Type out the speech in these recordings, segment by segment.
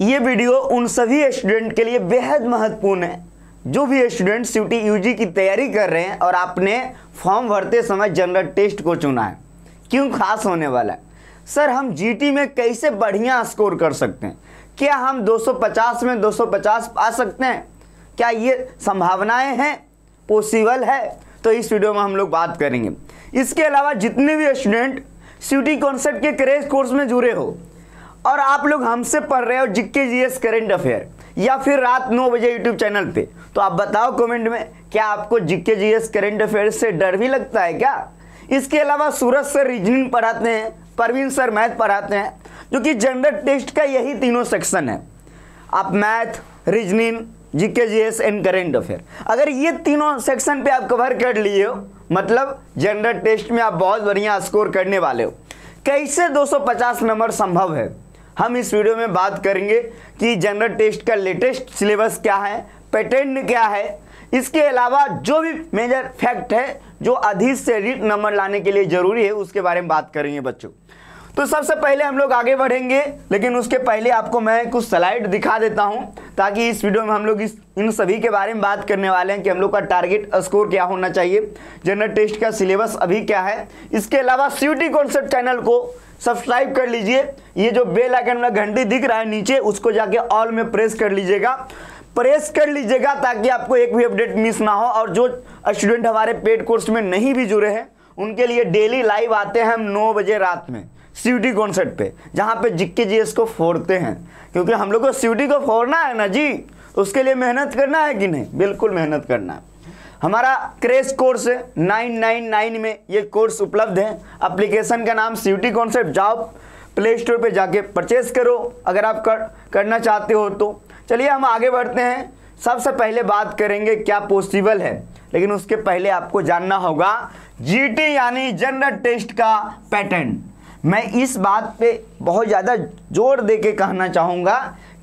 ये वीडियो उन सभी स्टूडेंट के लिए बेहद महत्वपूर्ण है जो भी स्टूडेंट सी टी की तैयारी कर रहे हैं और आपने फॉर्म भरते समय जनरल टेस्ट को चुना है क्यों खास होने वाला है सर हम जीटी में कैसे बढ़िया स्कोर कर सकते हैं क्या हम 250 में 250 पा सकते हैं क्या ये संभावनाएं हैं पॉसिबल है तो इस वीडियो में हम लोग बात करेंगे इसके अलावा जितने भी स्टूडेंट सी टी कॉन्सेप्ट के क्रेज कोर्स में जुड़े हो और आप लोग हमसे पढ़ रहे हो GK G S current affair या फिर रात नौ बजे यूट्यूब चैनल पे तो आप बताओ कमेंट में क्या आपको GK G S current affair से डर भी लगता है क्या इसके अलावा सूरज सर रीजनिंग पढ़ाते हैं परवीन सर मैथ पढ़ाते हैं जो कि जनरल टेस्ट का यही तीनों सेक्शन है आप math reasoning G K G S and current affair अगर ये तीनों सेक्शन पे आप कवर कर लिए हो मतलब जनरल टेस्ट में आप बहुत बढ़िया स्कोर करने वाले हो कैसे 250 नंबर संभव है हम इस वीडियो में बात करेंगे कि जनरल टेस्ट का लेटेस्ट सिलेबस क्या है पैटर्न क्या है इसके अलावा जो भी मेजर फैक्ट है जो अधिक से अधिक नंबर लाने के लिए ज़रूरी है उसके बारे में बात करेंगे बच्चों तो सबसे पहले हम लोग आगे बढ़ेंगे लेकिन उसके पहले आपको मैं कुछ स्लाइड दिखा देता हूँ ताकि इस वीडियो में हम लोग इस इन सभी के बारे में बात करने वाले हैं कि हम लोग का टारगेट स्कोर क्या होना चाहिए जनरल टेस्ट का सिलेबस अभी क्या है इसके अलावा सीटी कॉन्सेप्ट चैनल को सब्सक्राइब कर लीजिए ये जो बेल आइकन वाला घंटी दिख रहा है नीचे उसको जाके ऑल में प्रेस कर लीजिएगा प्रेस कर लीजिएगा ताकि आपको एक भी अपडेट मिस ना हो और जो स्टूडेंट हमारे पेड कोर्स में नहीं भी जुड़े हैं उनके लिए डेली लाइव आते हैं हम नौ बजे रात में सी कॉन्सेप्ट पे जहाँ पे जिक्के जी को फोड़ते हैं क्योंकि हम लोग को सी को फोड़ना है ना जी उसके लिए मेहनत करना है कि नहीं बिल्कुल मेहनत करना है हमारा क्रेश कोर्स है नाइन नाइन नाइन में ये कोर्स उपलब्ध है अप्लीकेशन का नाम सी टी कॉन्सेप्ट जाओ प्ले स्टोर पर जाके परचेस करो अगर आप कर, करना चाहते हो तो चलिए हम आगे बढ़ते हैं सबसे पहले बात करेंगे क्या पॉसिबल है लेकिन उसके पहले आपको जानना होगा जीटी यानी जनरल टेस्ट का पैटर्न मैं इस बात पे बहुत ज़्यादा जोर दे के कहना चाहूँगा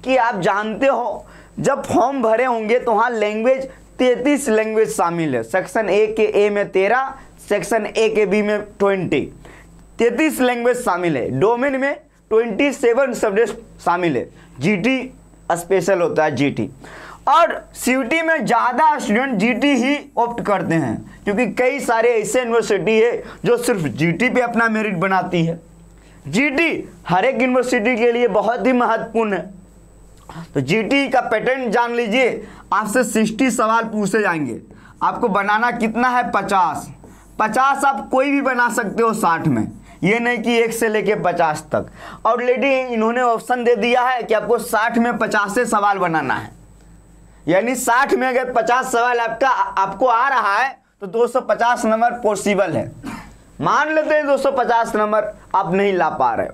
कि आप जानते हो जब फॉर्म भरे होंगे तो वहाँ लैंग्वेज तैतीस लैंग्वेज शामिल है सेक्शन ए के ए में तेरह सेक्शन ए के बी में ट्वेंटी तैतीस लैंग्वेज शामिल है डोमेन में ट्वेंटी सेवन सब्जेक्ट शामिल है जीटी स्पेशल होता है जीटी और सी में ज़्यादा स्टूडेंट जीटी ही ऑप्ट करते हैं क्योंकि कई सारे ऐसे यूनिवर्सिटी है जो सिर्फ जीटी पे अपना मेरिट बनाती है जीटी हर एक यूनिवर्सिटी के लिए बहुत ही महत्वपूर्ण है तो जीटी का पैटर्न जान लीजिए आपसे सिक्सटी सवाल पूछे जाएंगे आपको बनाना कितना है पचास पचास आप कोई भी बना सकते हो साठ में ये नहीं कि एक से लेके पचास तक और लेडी इन्होंने ऑप्शन दे दिया है कि आपको साठ में पचास से सवाल बनाना है यानी साठ में अगर पचास सवाल आपका आपको आ रहा है तो दो सौ पचास नंबर पॉसिबल है मान लेते हैं 250 नंबर आप नहीं ला पा रहे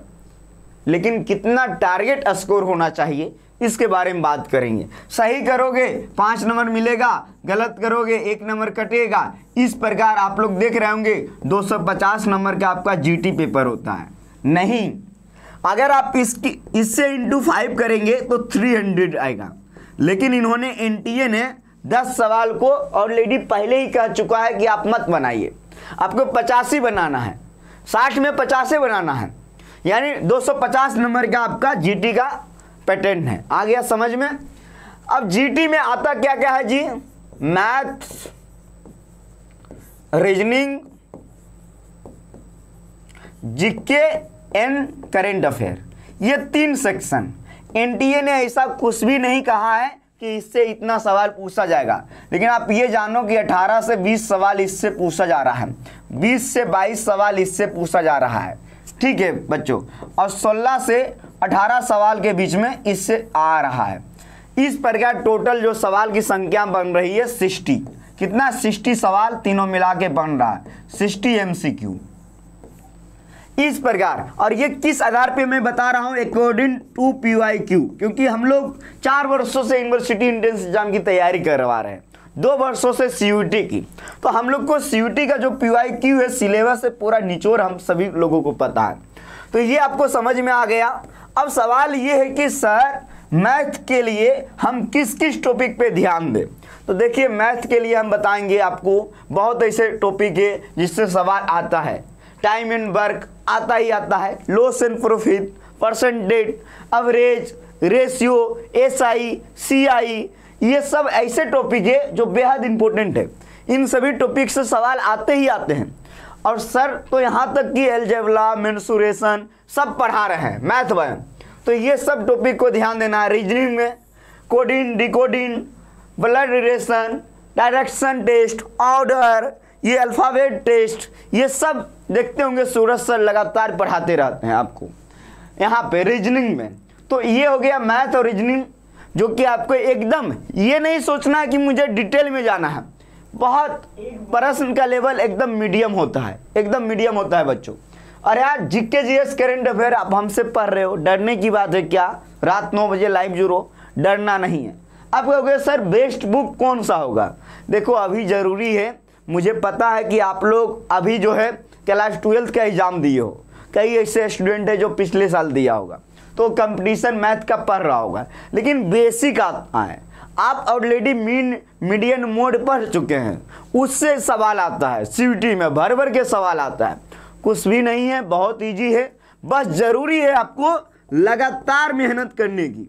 लेकिन कितना टारगेट स्कोर होना चाहिए इसके बारे में बात करेंगे सही करोगे पांच नंबर मिलेगा गलत करोगे एक नंबर कटेगा इस प्रकार आप लोग देख रहे होंगे 250 नंबर का आपका जीटी पेपर होता है नहीं अगर आप इसकी इससे इंटू फाइव करेंगे तो 300 आएगा लेकिन इन्होंने एनटीए ने 10 सवाल को ऑलरेडी पहले ही कह चुका है कि आप मत बनाइए आपको पचासी बनाना है साठ में पचासे बनाना है यानी 250 नंबर का आपका जीटी का पैटर्न है आ गया समझ में अब जीटी में आता क्या क्या है जी maths reasoning GK and current affair ये तीन सेक्शन एनटीए ने ऐसा कुछ भी नहीं कहा है कि इससे इतना सवाल पूछा जाएगा लेकिन आप ये जानो कि 18 से 20 सवाल इससे पूछा जा रहा है 20 से 22 सवाल इससे पूछा जा रहा है ठीक है बच्चों और 16 से 18 सवाल के बीच में इससे आ रहा है इस प्रकार टोटल जो सवाल की संख्या बन रही है सिक्सटी कितना सिक्सटी सवाल तीनों मिला के बन रहा है सिक्सटी एम सी क्यू इस प्रकार और ये किस आधार पे मैं बता रहा हूँ according to P Y Q क्योंकि हम लोग चार वर्षों से यूनिवर्सिटी इंट्रेंस एग्जाम की तैयारी करवा रहे हैं दो वर्षों से सी की तो हम लोग को सी का जो पी वाई क्यू है सिलेबस से पूरा निचोड़ हम सभी लोगों को पता है तो ये आपको समझ में आ गया अब सवाल ये है कि सर मैथ के लिए हम किस किस टॉपिक पे ध्यान दें तो देखिए मैथ के लिए हम बताएंगे आपको बहुत ऐसे टॉपिक है जिससे सवाल आता है टाइम इन वर्क आता ही आता है loss and profit percentage average ratio S I C I ये सब ऐसे टॉपिक है जो बेहद इंपॉर्टेंट है इन सभी टॉपिक से सवाल आते ही आते हैं और सर तो यहाँ तक कि एलजेवला मेन्सुरेशन सब पढ़ा रहे हैं मैथ बयान तो ये सब टॉपिक को ध्यान देना है रीजनिंग में coding decoding blood relation direction test order ये अल्फ़ाबेट टेस्ट ये सब देखते होंगे सूरज सर लगातार पढ़ाते रहते हैं आपको यहाँ पे रीजनिंग में तो ये हो गया मैथ और रीजनिंग जो कि आपको एकदम ये नहीं सोचना है कि मुझे डिटेल में जाना है बहुत प्रश्न का लेवल एकदम मीडियम होता है एकदम मीडियम होता है बच्चों और यार जीके एस करेंट अफेयर आप हमसे पढ़ रहे हो डरने की बात है क्या रात नौ बजे लाइव जुड़ो डरना नहीं है आप कहोगे सर बेस्ट बुक कौन सा होगा देखो अभी ज़रूरी है मुझे पता है कि आप लोग अभी जो है क्लास ट्वेल्थ का एग्ज़ाम दिए हो कई ऐसे स्टूडेंट है जो पिछले साल दिया होगा तो कंपटीशन मैथ का पढ़ रहा होगा लेकिन बेसिक आता है आप ऑलरेडी मीन मीडियन मोड पढ़ चुके हैं उससे सवाल आता है सी में भर भर के सवाल आता है कुछ भी नहीं है बहुत ईजी है बस ज़रूरी है आपको लगातार मेहनत करने की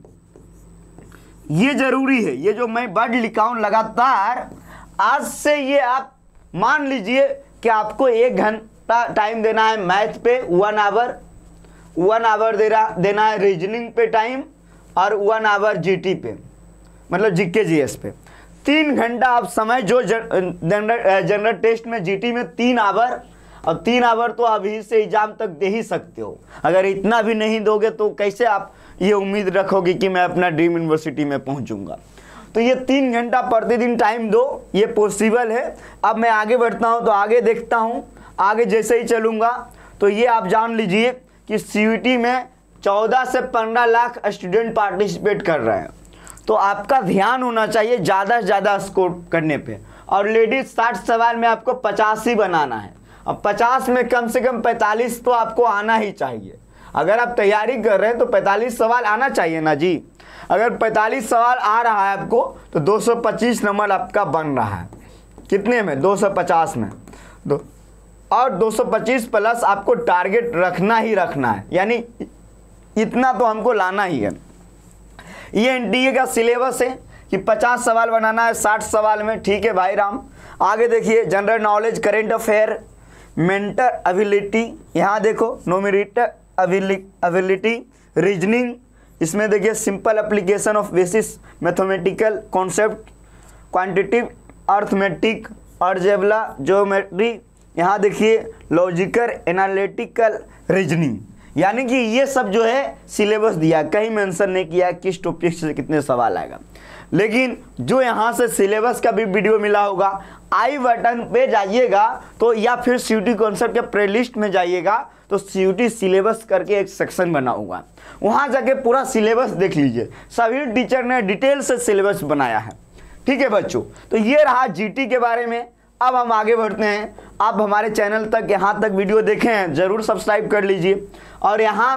ये ज़रूरी है ये जो मैं बर्ड लिखा हूँ लगातार आज से ये आप मान लीजिए कि आपको एक घंटा टाइम देना है मैथ पे वन आवर वन आवर दे रहा देना है रीजनिंग पे टाइम और वन आवर जीटी पे मतलब जीके जीएस पे तीन घंटा आप समय जो जनरल जनरल टेस्ट में जीटी में तीन आवर और तीन आवर तो अभी से एग्जाम तक दे ही सकते हो अगर इतना भी नहीं दोगे तो कैसे आप ये उम्मीद रखोगे कि मैं अपना ड्रीम यूनिवर्सिटी में पहुंचूंगा तो ये तीन घंटा प्रतिदिन टाइम दो ये पॉसिबल है अब मैं आगे बढ़ता हूँ तो आगे देखता हूँ आगे जैसे ही चलूँगा तो ये आप जान लीजिए कि सी में चौदह से पंद्रह लाख स्टूडेंट पार्टिसिपेट कर रहे हैं तो आपका ध्यान होना चाहिए ज़्यादा से ज़्यादा स्कोर करने पे और लेडीज साठ सवाल में आपको पचास ही बनाना है अब पचास में कम से कम पैंतालीस तो आपको आना ही चाहिए अगर आप तैयारी कर रहे हैं तो पैंतालीस सवाल आना चाहिए ना जी अगर 45 सवाल आ रहा है आपको तो 225 नंबर आपका बन रहा है कितने में 250 में दो और 225 प्लस आपको टारगेट रखना ही रखना है यानी इतना तो हमको लाना ही है ये एन का सिलेबस है कि 50 सवाल बनाना है 60 सवाल में ठीक है भाई राम आगे देखिए general knowledge current affair mental ability यहाँ देखो नोमिनेटर अबिलिटी रीजनिंग इसमें देखिए simple application of basis mathematical concept quantitative arithmetic algebra geometry यहाँ देखिए लॉजिकल एनालिटिकल रीजनिंग यानी कि ये सब जो है सिलेबस दिया कहीं मेंशन नहीं किया किस टॉपिक से कितने सवाल आएगा लेकिन जो यहाँ से सिलेबस का भी वीडियो मिला होगा आई बटन पे जाइएगा तो या फिर सी कॉन्सेप्ट के प्लेलिस्ट में जाइएगा तो सी सिलेबस करके एक सेक्शन बना हुआ वहाँ जाके पूरा सिलेबस देख लीजिए सभी टीचर ने डिटेल से सिलेबस बनाया है ठीक है बच्चों तो ये रहा जीटी के बारे में अब हम आगे बढ़ते हैं आप हमारे चैनल तक यहाँ तक वीडियो देखें हैं ज़रूर सब्सक्राइब कर लीजिए और यहाँ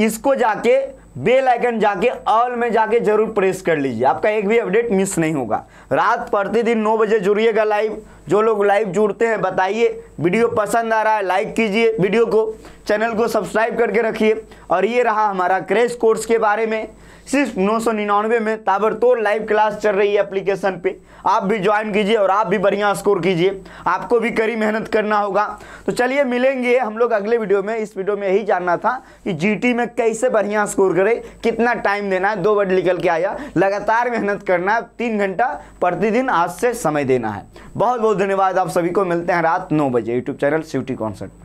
इसको जाके बेल आइकन जाके ऑल में जाके जरूर प्रेस कर लीजिए आपका एक भी अपडेट मिस नहीं होगा रात प्रतिदिन नौ बजे जुड़िएगा लाइव जो लोग लाइव जुड़ते हैं बताइए वीडियो पसंद आ रहा है लाइक कीजिए वीडियो को चैनल को सब्सक्राइब करके रखिए और ये रहा हमारा क्रेश कोर्स के बारे में सिर्फ नौ सौ निन्यानवे में ताबड़तोड़ लाइव क्लास चल रही है एप्लीकेशन पे आप भी ज्वाइन कीजिए और आप भी बढ़िया स्कोर कीजिए आपको भी कड़ी मेहनत करना होगा तो चलिए मिलेंगे हम लोग अगले वीडियो में इस वीडियो में यही जानना था कि जीटी में कैसे बढ़िया स्कोर करें कितना टाइम देना है दो वर्ड निकल के आया लगातार मेहनत करना है तीन घंटा प्रतिदिन आज से समय देना है बहुत बहुत धन्यवाद आप सभी को मिलते हैं रात नौ बजे यूट्यूब चैनल सिटी कॉन्सर्ट